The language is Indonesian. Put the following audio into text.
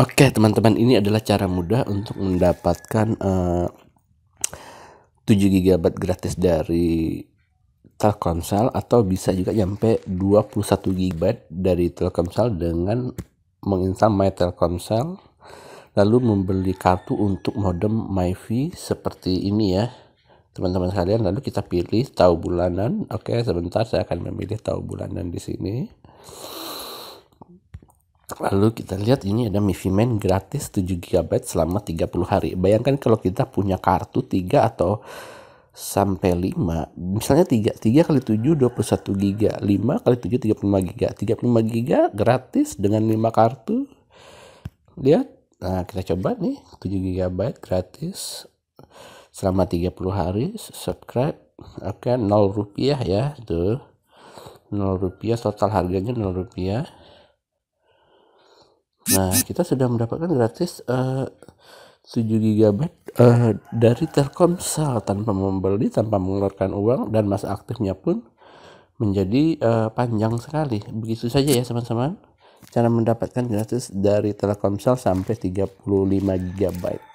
Oke, okay, teman-teman, ini adalah cara mudah untuk mendapatkan uh, 7 GB gratis dari Telkomsel atau bisa juga nyampe 21 GB dari Telkomsel dengan menginstal My Telkomsel lalu membeli kartu untuk modem MyFi seperti ini ya teman-teman sekalian lalu kita pilih tahu bulanan oke sebentar saya akan memilih tahu bulanan di sini Lalu kita lihat ini ada Mi Man gratis 7 GB selama 30 hari. Bayangkan kalau kita punya kartu 3 atau sampai 5. Misalnya 3, 3 kali 7 21 giga, 5 kali 7 35 giga, 35 giga gratis dengan 5 kartu. Lihat. Nah, kita coba nih 7 GB gratis selama 30 hari subscribe oke okay, 0 rupiah ya tuh 0 rupiah total harganya 0 rupiah Nah, kita sudah mendapatkan gratis uh, 7 GB uh, dari Telkomsel tanpa membeli, tanpa mengeluarkan uang dan masa aktifnya pun menjadi uh, panjang sekali. Begitu saja ya teman-teman cara mendapatkan gratis dari Telkomsel sampai 35 GB.